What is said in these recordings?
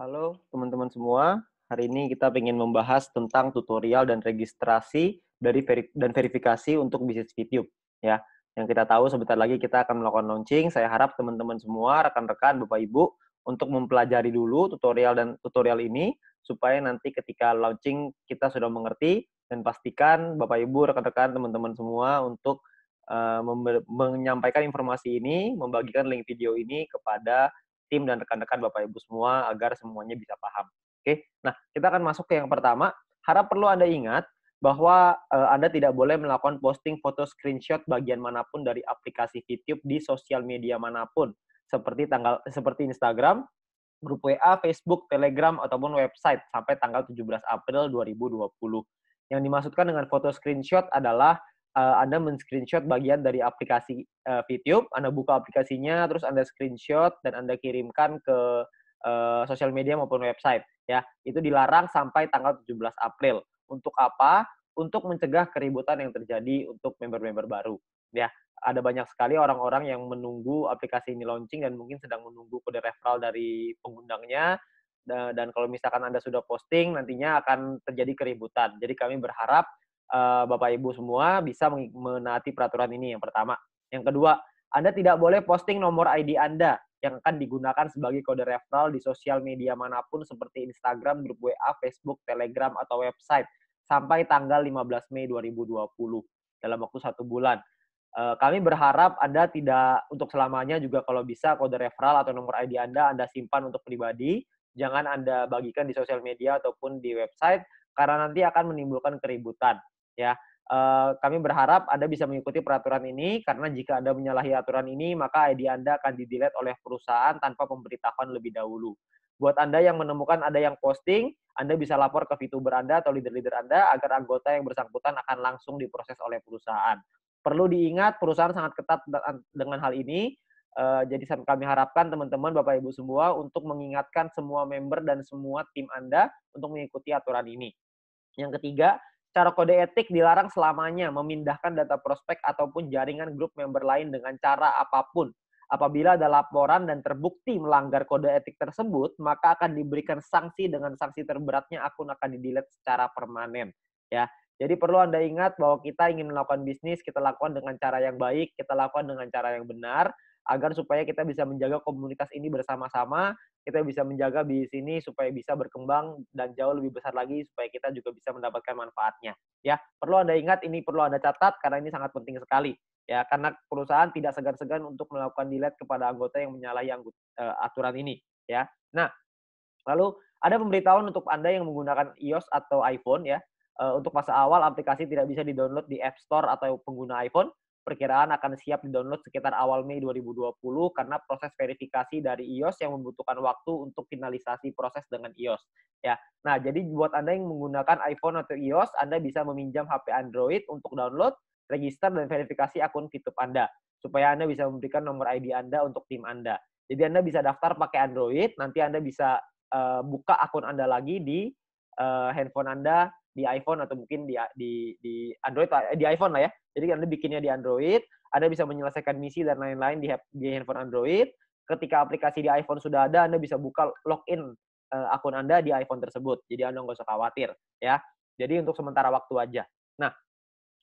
Halo teman-teman semua, hari ini kita ingin membahas tentang tutorial dan registrasi dari veri dan verifikasi untuk bisnis YouTube ya. Yang kita tahu sebentar lagi kita akan melakukan launching. Saya harap teman-teman semua, rekan-rekan, Bapak Ibu untuk mempelajari dulu tutorial dan tutorial ini supaya nanti ketika launching kita sudah mengerti dan pastikan Bapak Ibu, rekan-rekan, teman-teman semua untuk uh, menyampaikan informasi ini, membagikan link video ini kepada tim dan rekan-rekan Bapak Ibu semua agar semuanya bisa paham. Oke. Nah, kita akan masuk ke yang pertama. Harap perlu Anda ingat bahwa eh, Anda tidak boleh melakukan posting foto screenshot bagian manapun dari aplikasi YouTube di sosial media manapun, seperti tanggal seperti Instagram, grup WA, Facebook, Telegram ataupun website sampai tanggal 17 April 2020. Yang dimaksudkan dengan foto screenshot adalah uh, Anda men-screenshot bagian dari aplikasi uh, VTube, Anda buka aplikasinya, terus Anda screenshot dan Anda kirimkan ke uh, sosial media maupun website ya. Itu dilarang sampai tanggal 17 April. Untuk apa? Untuk mencegah keributan yang terjadi untuk member-member baru ya. Ada banyak sekali orang-orang yang menunggu aplikasi ini launching dan mungkin sedang menunggu kode referral dari pengundangnya dan kalau misalkan Anda sudah posting nantinya akan terjadi keributan. Jadi kami berharap uh, Bapak Ibu semua bisa menaati peraturan ini yang pertama. Yang kedua, Anda tidak boleh posting nomor ID Anda yang akan digunakan sebagai kode referral di sosial media manapun seperti Instagram, grup WA, Facebook, Telegram, atau website sampai tanggal 15 Mei 2020 dalam waktu satu bulan. Eh, kami berharap Anda tidak untuk selamanya juga kalau bisa kode referral atau nomor ID Anda Anda simpan untuk pribadi, jangan Anda bagikan di sosial media ataupun di website karena nanti akan menimbulkan keributan ya uh, kami berharap Anda bisa mengikuti peraturan ini karena jika Anda menyalahi aturan ini maka ID Anda akan didelete oleh perusahaan tanpa pemberitahuan lebih dahulu. Buat Anda yang menemukan ada yang posting, Anda bisa lapor ke VTuber Anda atau leader-leader Anda agar anggota yang bersangkutan akan langsung diproses oleh perusahaan. Perlu diingat perusahaan sangat ketat dengan hal ini. Uh, jadi kami harapkan teman-teman Bapak Ibu semua untuk mengingatkan semua member dan semua tim Anda untuk mengikuti aturan ini. Yang ketiga, Cara kode etik dilarang selamanya memindahkan data prospek ataupun jaringan grup member lain dengan cara apapun. Apabila ada laporan dan terbukti melanggar kode etik tersebut, maka akan diberikan sanksi dengan sanksi terberatnya akun akan didelete secara permanen. Ya, jadi perlu Anda ingat bahwa kita ingin melakukan bisnis, kita lakukan dengan cara yang baik, kita lakukan dengan cara yang benar, agar supaya kita bisa menjaga komunitas ini bersama-sama kita bisa menjaga di sini supaya bisa berkembang dan jauh lebih besar lagi supaya kita juga bisa mendapatkan manfaatnya. Ya, perlu Anda ingat ini perlu Anda catat karena ini sangat penting sekali. Ya, karena perusahaan tidak segan-segan untuk melakukan delete kepada anggota yang menyalahi anggot, uh, eh, aturan ini, ya. Nah, lalu ada pemberitahuan untuk Anda yang menggunakan iOS atau iPhone ya. Uh, untuk masa awal aplikasi tidak bisa di-download di App Store atau pengguna iPhone perkiraan akan siap didownload sekitar awal Mei 2020 karena proses verifikasi dari iOS yang membutuhkan waktu untuk finalisasi proses dengan iOS. Ya. Nah, jadi buat Anda yang menggunakan iPhone atau iOS, Anda bisa meminjam HP Android untuk download, register dan verifikasi akun Fitup Anda supaya Anda bisa memberikan nomor ID Anda untuk tim Anda. Jadi Anda bisa daftar pakai Android, nanti Anda bisa uh, buka akun Anda lagi di uh, handphone Anda di iPhone atau mungkin di di di Android eh, di iPhone lah ya. Jadi Anda bikinnya di Android, Anda bisa menyelesaikan misi dan lain-lain di di handphone Android. Ketika aplikasi di iPhone sudah ada, Anda bisa buka login uh, akun Anda di iPhone tersebut. Jadi Anda nggak usah khawatir ya. Jadi untuk sementara waktu aja. Nah,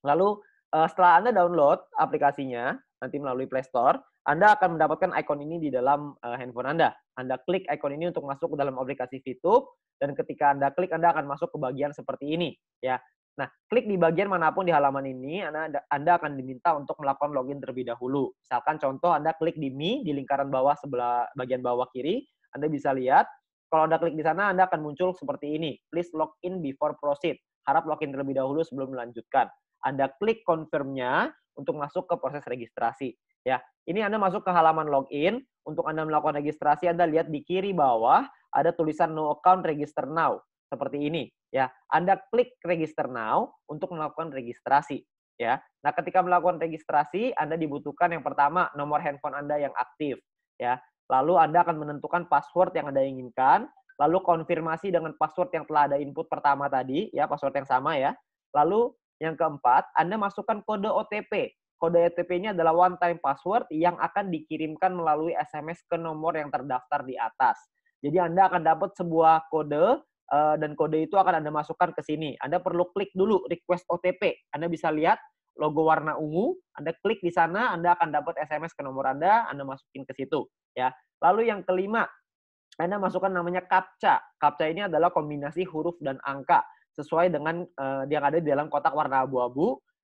lalu uh, setelah Anda download aplikasinya nanti melalui Play Store, anda akan mendapatkan icon ini di dalam eh, handphone Anda. Anda klik icon ini untuk masuk ke dalam aplikasi Fitup. dan ketika Anda klik Anda akan masuk ke bagian seperti ini ya. Nah, klik di bagian manapun di halaman ini Anda Anda akan diminta untuk melakukan login terlebih dahulu. Misalkan contoh Anda klik di Mi di lingkaran bawah sebelah bagian bawah kiri, Anda bisa lihat kalau Anda klik di sana Anda akan muncul seperti ini. Please login before proceed. Harap login terlebih dahulu sebelum melanjutkan. Anda klik confirmnya untuk masuk ke proses registrasi. Ya, ini Anda masuk ke halaman login. Untuk Anda melakukan registrasi, Anda lihat di kiri bawah ada tulisan No Account Register Now seperti ini. Ya, Anda klik Register Now untuk melakukan registrasi. Ya, nah ketika melakukan registrasi, Anda dibutuhkan yang pertama nomor handphone Anda yang aktif. Ya, lalu Anda akan menentukan password yang Anda inginkan, lalu konfirmasi dengan password yang telah ada input pertama tadi, ya password yang sama ya. Lalu yang keempat, Anda masukkan kode OTP Kode OTP-nya e adalah one time password yang akan dikirimkan melalui SMS ke nomor yang terdaftar di atas. Jadi Anda akan dapat sebuah kode eh, dan kode itu akan Anda masukkan ke sini. Anda perlu klik dulu request OTP. Anda bisa lihat logo warna ungu, Anda klik di sana, Anda akan dapat SMS ke nomor Anda, Anda masukin ke situ, ya. Lalu yang kelima, Anda masukkan namanya CAPTCHA. CAPTCHA ini adalah kombinasi huruf dan angka sesuai dengan eh, yang ada di dalam kotak warna abu-abu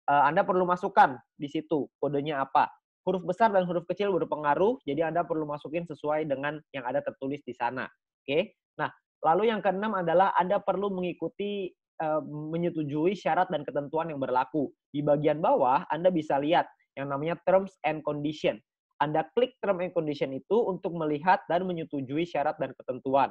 Eh, Anda perlu masukkan di situ kodenya apa. Huruf besar dan huruf kecil berpengaruh, jadi Anda perlu masukin sesuai dengan yang ada tertulis di sana. Oke. Nah, lalu yang keenam adalah Anda perlu mengikuti eh, menyetujui syarat dan ketentuan yang berlaku. Di bagian bawah Anda bisa lihat yang namanya terms and condition. Anda klik terms and condition itu untuk melihat dan menyetujui syarat dan ketentuan.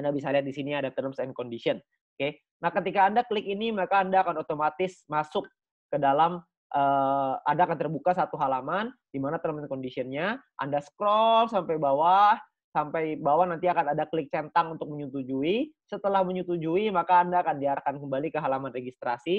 Anda bisa lihat di sini ada terms and condition. Oke. Nah, ketika Anda klik ini maka Anda akan otomatis masuk ke dalam uh, eh, ada akan terbuka satu halaman di mana term and conditionnya Anda scroll sampai bawah sampai bawah nanti akan ada klik centang untuk menyetujui. Setelah menyetujui, maka Anda akan diarahkan kembali ke halaman registrasi,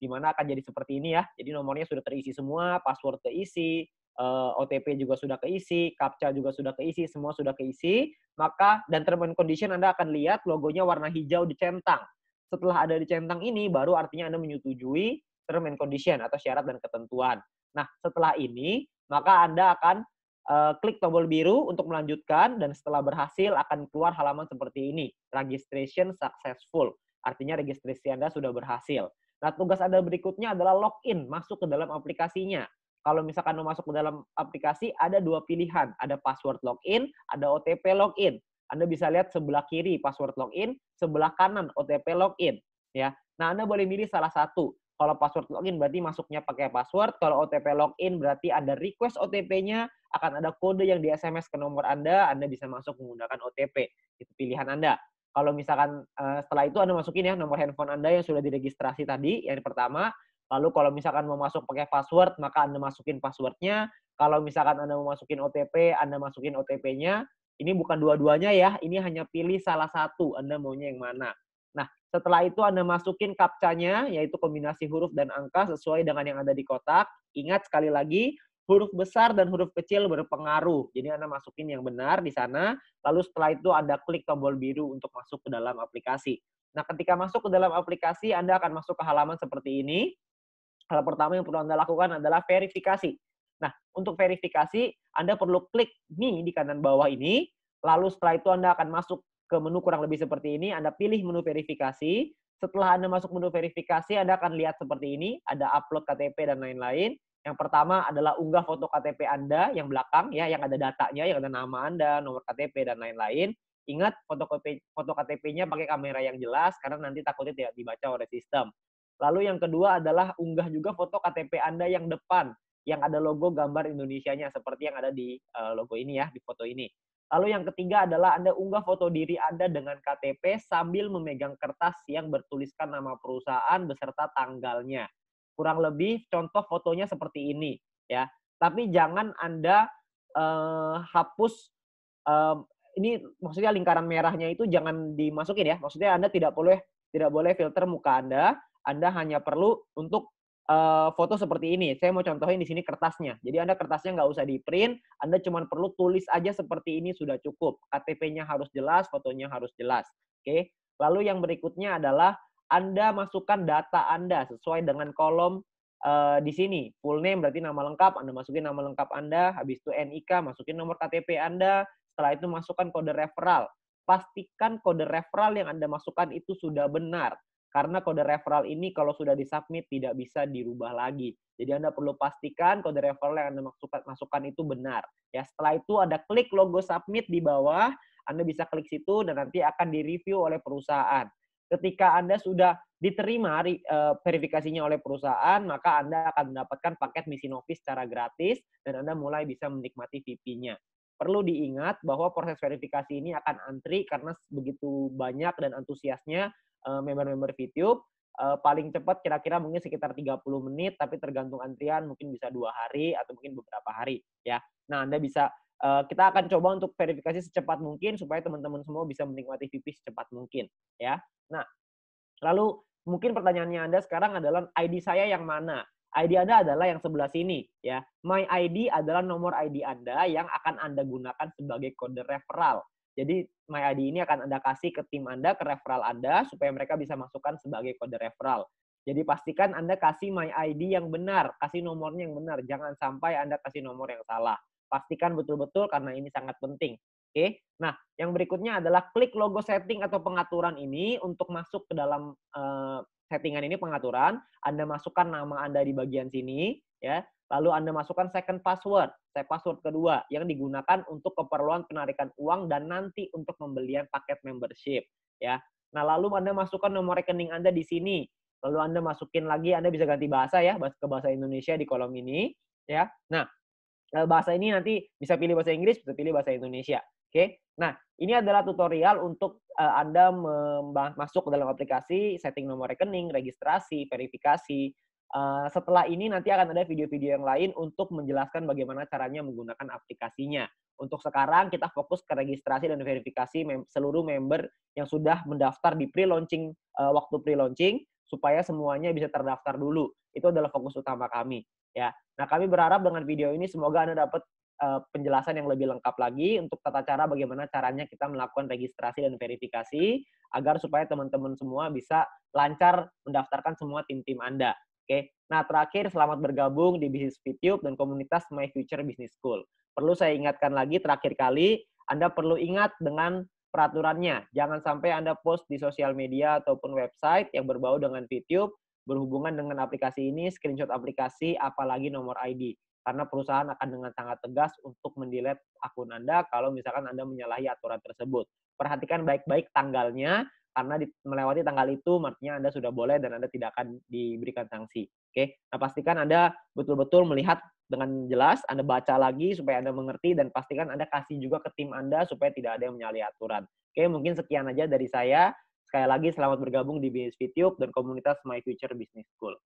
di mana akan jadi seperti ini ya. Jadi nomornya sudah terisi semua, password keisi, eh, OTP juga sudah keisi, CAPTCHA juga sudah keisi, semua sudah keisi. Maka, dan term and condition Anda akan lihat logonya warna hijau di centang. Setelah ada di centang ini, baru artinya Anda menyetujui term and condition atau syarat dan ketentuan. Nah, setelah ini maka Anda akan uh, klik tombol biru untuk melanjutkan dan setelah berhasil akan keluar halaman seperti ini, registration successful. Artinya registrasi Anda sudah berhasil. Nah, tugas Anda berikutnya adalah login, masuk ke dalam aplikasinya. Kalau misalkan mau masuk ke dalam aplikasi, ada dua pilihan. Ada password login, ada OTP login. Anda bisa lihat sebelah kiri password login, sebelah kanan OTP login. Ya, Nah, Anda boleh milih salah satu. Kalau password login berarti masuknya pakai password. Kalau OTP login berarti ada request OTP-nya, akan ada kode yang di SMS ke nomor Anda, Anda bisa masuk menggunakan OTP. Itu pilihan Anda. Kalau misalkan eh, setelah itu Anda masukin ya nomor handphone Anda yang sudah diregistrasi tadi, yang pertama. Lalu kalau misalkan mau masuk pakai password, maka Anda masukin passwordnya. Kalau misalkan Anda mau masukin OTP, Anda masukin OTP-nya. Ini bukan dua-duanya ya, ini hanya pilih salah satu. Anda maunya yang mana. Setelah itu Anda masukin kapcanya, yaitu kombinasi huruf dan angka sesuai dengan yang ada di kotak. Ingat sekali lagi, huruf besar dan huruf kecil berpengaruh. Jadi Anda masukin yang benar di sana, lalu setelah itu Anda klik tombol biru untuk masuk ke dalam aplikasi. Nah, ketika masuk ke dalam aplikasi, Anda akan masuk ke halaman seperti ini. Hal pertama yang perlu Anda lakukan adalah verifikasi. Nah, untuk verifikasi, Anda perlu klik nih di kanan bawah ini, lalu setelah itu Anda akan masuk ke menu kurang lebih seperti ini, Anda pilih menu verifikasi. Setelah Anda masuk menu verifikasi, Anda akan lihat seperti ini, ada upload KTP dan lain-lain. Yang pertama adalah unggah foto KTP Anda yang belakang ya, yang ada datanya, yang ada nama Anda, nomor KTP dan lain-lain. Ingat foto KTP, foto KTP-nya pakai kamera yang jelas karena nanti takutnya tidak dibaca oleh sistem. Lalu yang kedua adalah unggah juga foto KTP Anda yang depan yang ada logo gambar Indonesia nya seperti yang ada di eh, logo ini ya, di foto ini. Lalu yang ketiga adalah Anda unggah foto diri Anda dengan KTP sambil memegang kertas yang bertuliskan nama perusahaan beserta tanggalnya. Kurang lebih contoh fotonya seperti ini ya. Tapi jangan Anda uh, hapus uh, ini maksudnya lingkaran merahnya itu jangan dimasukin ya. Maksudnya Anda tidak boleh tidak boleh filter muka Anda. Anda hanya perlu untuk Eh, foto seperti ini. Saya mau contohin di sini kertasnya. Jadi Anda kertasnya nggak usah di print, Anda cuma perlu tulis aja seperti ini sudah cukup. KTP-nya harus jelas, fotonya harus jelas. Oke. Okay? Lalu yang berikutnya adalah Anda masukkan data Anda sesuai dengan kolom uh, di sini. Full name berarti nama lengkap, Anda masukin nama lengkap Anda, habis itu NIK, masukin nomor KTP Anda, setelah itu masukkan kode referral. Pastikan kode referral yang Anda masukkan itu sudah benar karena kode referral ini kalau sudah disubmit tidak bisa dirubah lagi. Jadi Anda perlu pastikan kode referral yang Anda masukkan, masukkan itu benar. Ya, setelah itu ada klik logo submit di bawah, Anda bisa klik situ dan nanti akan direview oleh perusahaan. Ketika Anda sudah diterima eh, verifikasinya oleh perusahaan, maka Anda akan mendapatkan paket misi novis secara gratis dan Anda mulai bisa menikmati VP-nya perlu diingat bahwa proses verifikasi ini akan antri karena begitu banyak dan antusiasnya Eh, member-member VTube uh, paling cepat kira-kira mungkin sekitar 30 menit tapi tergantung antrian mungkin bisa dua hari atau mungkin beberapa hari ya nah anda bisa uh, kita akan coba untuk verifikasi secepat mungkin supaya teman-teman semua bisa menikmati VP secepat mungkin ya nah lalu mungkin pertanyaannya anda sekarang adalah ID saya yang mana ID Anda adalah yang sebelah sini ya. My ID adalah nomor ID Anda yang akan Anda gunakan sebagai kode referral jadi My ID ini akan Anda kasih ke tim Anda, ke referral Anda, supaya mereka bisa masukkan sebagai kode referral. Jadi pastikan Anda kasih My ID yang benar, kasih nomornya yang benar. Jangan sampai Anda kasih nomor yang salah. Pastikan betul-betul karena ini sangat penting. Oke. Nah, yang berikutnya adalah klik logo setting atau pengaturan ini untuk masuk ke dalam uh, settingan ini pengaturan, Anda masukkan nama Anda di bagian sini ya. Lalu Anda masukkan second password, saya password kedua yang digunakan untuk keperluan penarikan uang dan nanti untuk pembelian paket membership, ya. Nah, lalu Anda masukkan nomor rekening Anda di sini. Lalu Anda masukin lagi, Anda bisa ganti bahasa ya, ke bahasa Indonesia di kolom ini, ya. Nah, eh, bahasa ini nanti bisa pilih bahasa Inggris, bisa pilih bahasa Indonesia. Oke. Nah, ini adalah tutorial untuk eh, Anda masuk ke dalam aplikasi, setting nomor rekening, registrasi, verifikasi, Eh, setelah ini nanti akan ada video-video yang lain untuk menjelaskan bagaimana caranya menggunakan aplikasinya. Untuk sekarang kita fokus ke registrasi dan verifikasi mem seluruh member yang sudah mendaftar di pre-launching uh, waktu pre-launching supaya semuanya bisa terdaftar dulu. Itu adalah fokus utama kami ya. Nah, kami berharap dengan video ini semoga Anda dapat uh, penjelasan yang lebih lengkap lagi untuk tata cara bagaimana caranya kita melakukan registrasi dan verifikasi agar supaya teman-teman semua bisa lancar mendaftarkan semua tim-tim Anda Oke. Nah, terakhir selamat bergabung di Business VTube dan komunitas My Future Business School. Perlu saya ingatkan lagi terakhir kali, Anda perlu ingat dengan peraturannya. Jangan sampai Anda post di sosial media ataupun website yang berbau dengan VTube berhubungan dengan aplikasi ini, screenshot aplikasi, apalagi nomor ID. Karena perusahaan akan dengan sangat tegas untuk mendelete akun Anda kalau misalkan Anda menyalahi aturan tersebut. Perhatikan baik-baik tanggalnya, karena di, melewati tanggal itu artinya Anda sudah boleh dan Anda tidak akan diberikan sanksi. Oke. Okay? Nah, pastikan Anda betul-betul melihat dengan jelas, Anda baca lagi supaya Anda mengerti dan pastikan Anda kasih juga ke tim Anda supaya tidak ada yang menyalahi aturan. Oke, okay? mungkin sekian aja dari saya. Sekali lagi selamat bergabung di BSV Tube dan komunitas My Future Business School.